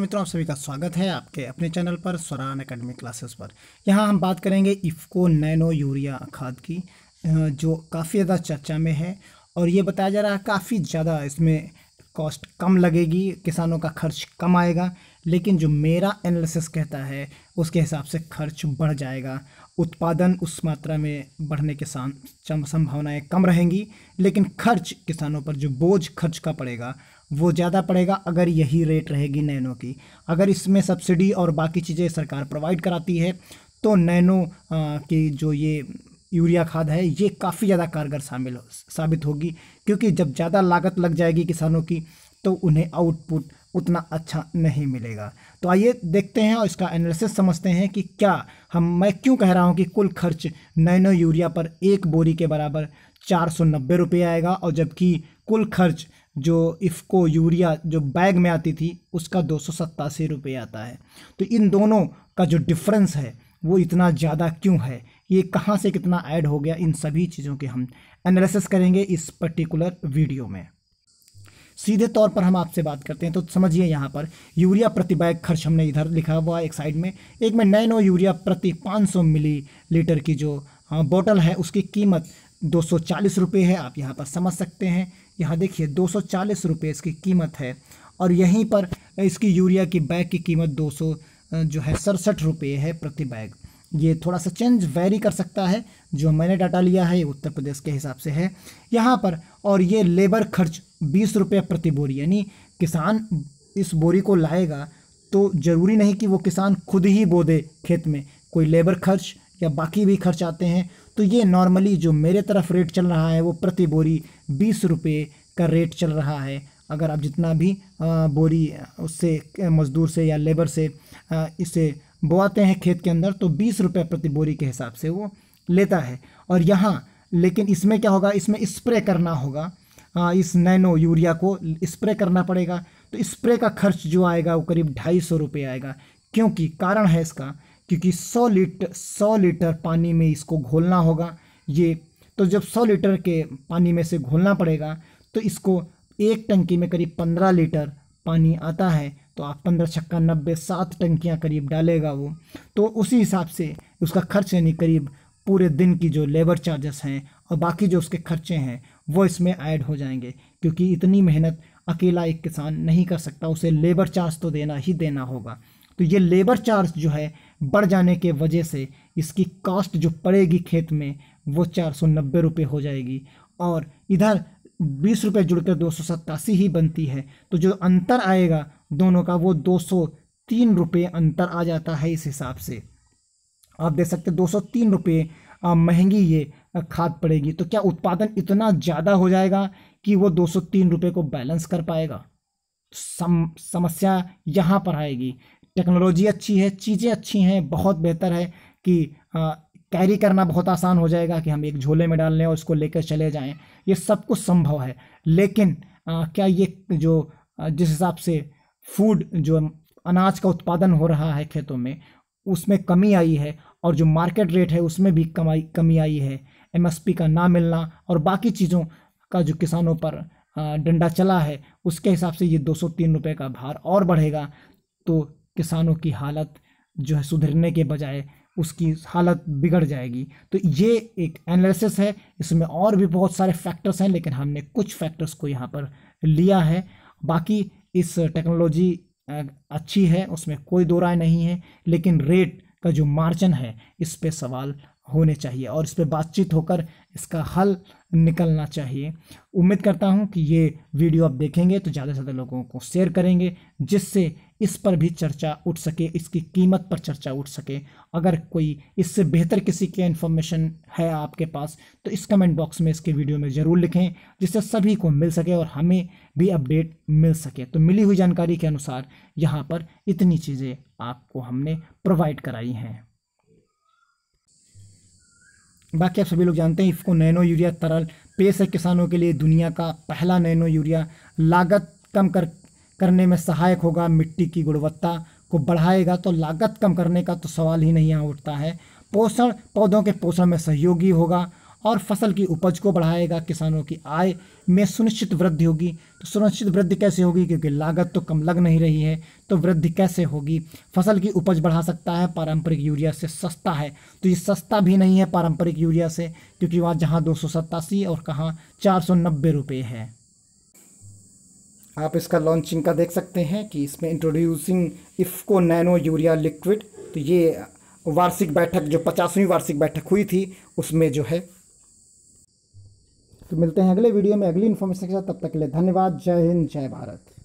मित्रों आप सभी का स्वागत है आपके अपने चैनल पर स्वरान एकेडमी क्लासेस पर यहाँ हम बात करेंगे इफ़को नैनो यूरिया खाद की जो काफ़ी ज़्यादा चर्चा में है और ये बताया जा रहा है काफ़ी ज़्यादा इसमें कॉस्ट कम लगेगी किसानों का खर्च कम आएगा लेकिन जो मेरा एनालिसिस कहता है उसके हिसाब से खर्च बढ़ जाएगा उत्पादन उस मात्रा में बढ़ने के साथ संभावनाएँ कम रहेंगी लेकिन खर्च किसानों पर जो बोझ खर्च का पड़ेगा वो ज़्यादा पड़ेगा अगर यही रेट रहेगी नैनो की अगर इसमें सब्सिडी और बाकी चीज़ें सरकार प्रोवाइड कराती है तो नैनो की जो ये यूरिया खाद है ये काफ़ी ज़्यादा कारगर शामिल साबित होगी क्योंकि जब ज़्यादा लागत लग जाएगी किसानों की तो उन्हें आउटपुट उतना अच्छा नहीं मिलेगा तो आइए देखते हैं और इसका एनालिसिस समझते हैं कि क्या हम मैं क्यों कह रहा हूँ कि कुल खर्च नैनो यूरिया पर एक बोरी के बराबर चार सौ नब्बे रुपये आएगा और जबकि कुल खर्च जो इफ़को यूरिया जो बैग में आती थी उसका दो सौ सत्तासी रुपये आता है तो इन दोनों का जो डिफरेंस है वो इतना ज़्यादा क्यों है ये कहाँ से कितना ऐड हो गया इन सभी चीज़ों के हम एनालिसिस करेंगे इस पर्टिकुलर वीडियो में सीधे तौर पर हम आपसे बात करते हैं तो समझिए यहाँ पर यूरिया प्रति बैग खर्च हमने इधर लिखा हुआ एक साइड में एक में नैनो यूरिया प्रति 500 लीटर की जो बोतल हाँ, है उसकी कीमत दो सौ चालीस रुपये है आप यहाँ पर समझ सकते हैं यहाँ देखिए दो सौ चालीस रुपये इसकी कीमत है और यहीं पर इसकी यूरिया की बैग की कीमत दो सौ जो है सड़सठ रुपये है प्रति बैग ये थोड़ा सा चेंज वेरी कर सकता है जो मैंने डाटा लिया है ये उत्तर प्रदेश के हिसाब से है यहाँ पर और ये लेबर खर्च बीस रुपये प्रति बोरी यानी किसान इस बोरी को लाएगा तो ज़रूरी नहीं कि वो किसान खुद ही बो दे खेत में कोई लेबर खर्च या बाकी भी खर्च आते हैं तो ये नॉर्मली जो मेरे तरफ रेट चल रहा है वो प्रति बोरी बीस रुपये का रेट चल रहा है अगर आप जितना भी बोरी उससे मज़दूर से या लेबर से इसे बोआते हैं खेत के अंदर तो बीस रुपये प्रति बोरी के हिसाब से वो लेता है और यहाँ लेकिन इसमें क्या होगा इसमें स्प्रे करना होगा इस नैनो यूरिया को स्प्रे करना पड़ेगा तो स्प्रे का खर्च जो आएगा वो करीब ढाई सौ रुपये आएगा क्योंकि कारण है इसका क्योंकि 100 लीटर 100 लीटर पानी में इसको घोलना होगा ये तो जब 100 लीटर के पानी में से घोलना पड़ेगा तो इसको एक टंकी में करीब 15 लीटर पानी आता है तो आप पंद्रह छक्का नब्बे सात टंकियाँ करीब डालेगा वो तो उसी हिसाब से उसका खर्च यानी करीब पूरे दिन की जो लेबर चार्जेस हैं और बाकी जो उसके खर्चे हैं वो इसमें ऐड हो जाएंगे क्योंकि इतनी मेहनत अकेला एक किसान नहीं कर सकता उसे लेबर चार्ज तो देना ही देना होगा तो ये लेबर चार्ज जो है बढ़ जाने के वजह से इसकी कॉस्ट जो पड़ेगी खेत में वो चार सौ नब्बे रुपये हो जाएगी और इधर बीस रुपये जुड़कर दो सौ सत्तासी ही बनती है तो जो अंतर आएगा दोनों का वो दो सौ तीन रुपये अंतर आ जाता है इस हिसाब से आप देख सकते दो सौ तीन रुपये महंगी ये खाद पड़ेगी तो क्या उत्पादन इतना ज़्यादा हो जाएगा कि वो दो सौ तीन रुपये को बैलेंस कर पाएगा सम समस्या यहाँ पर आएगी टेक्नोलॉजी अच्छी है चीज़ें अच्छी हैं बहुत बेहतर है कि कैरी करना बहुत आसान हो जाएगा कि हम एक झोले में डाल लें और उसको लेकर चले जाएं ये सब कुछ संभव है लेकिन आ, क्या ये जो जिस हिसाब से फूड जो अनाज का उत्पादन हो रहा है खेतों में उसमें कमी आई है और जो मार्केट रेट है उसमें भी कमाई कमी आई है एमएसपी का ना मिलना और बाकी चीज़ों का जो किसानों पर डंडा चला है उसके हिसाब से ये दो सौ तीन रुपये का भार और बढ़ेगा तो किसानों की हालत जो है सुधरने के बजाय उसकी हालत बिगड़ जाएगी तो ये एक एनालिसिस है इसमें और भी बहुत सारे फैक्टर्स हैं लेकिन हमने कुछ फैक्टर्स को यहाँ पर लिया है बाकी इस टेक्नोलॉजी अच्छी है उसमें कोई दो राय नहीं है लेकिन रेट का जो मार्जिन है इस पर सवाल होने चाहिए और इस पर बातचीत होकर इसका हल निकलना चाहिए उम्मीद करता हूँ कि ये वीडियो आप देखेंगे तो ज़्यादा से ज़्यादा लोगों को शेयर करेंगे जिससे इस पर भी चर्चा उठ सके इसकी कीमत पर चर्चा उठ सके अगर कोई इससे बेहतर किसी की इन्फॉर्मेशन है आपके पास तो इस कमेंट बॉक्स में इसके वीडियो में ज़रूर लिखें जिससे सभी को मिल सके और हमें भी अपडेट मिल सके तो मिली हुई जानकारी के अनुसार यहाँ पर इतनी चीज़ें आपको हमने प्रोवाइड कराई हैं बाकी आप सभी लोग जानते हैं इसको नैनो यूरिया तरल पेश है किसानों के लिए दुनिया का पहला नैनो यूरिया लागत कम कर करने में सहायक होगा मिट्टी की गुणवत्ता को बढ़ाएगा तो लागत कम करने का तो सवाल ही नहीं यहाँ उठता है पोषण पौधों के पोषण में सहयोगी होगा और फसल की उपज को बढ़ाएगा किसानों की आय में सुनिश्चित वृद्धि होगी तो सुनिश्चित वृद्धि कैसे होगी क्योंकि लागत तो कम लग नहीं रही है तो वृद्धि कैसे होगी फसल की उपज बढ़ा सकता है पारंपरिक यूरिया से सस्ता है तो ये सस्ता भी नहीं है पारंपरिक यूरिया से क्योंकि वहाँ जहाँ दो और कहाँ चार सौ है आप इसका लॉन्चिंग का देख सकते हैं कि इसमें introducing IFFCO nano urea liquid तो ये वार्षिक बैठक जो पचासवीं वार्षिक बैठक हुई थी उसमें जो है तो मिलते हैं अगले वीडियो में अगली इन्फॉर्मेशन के साथ तब तक के लिए धन्यवाद जय हिंद जय भारत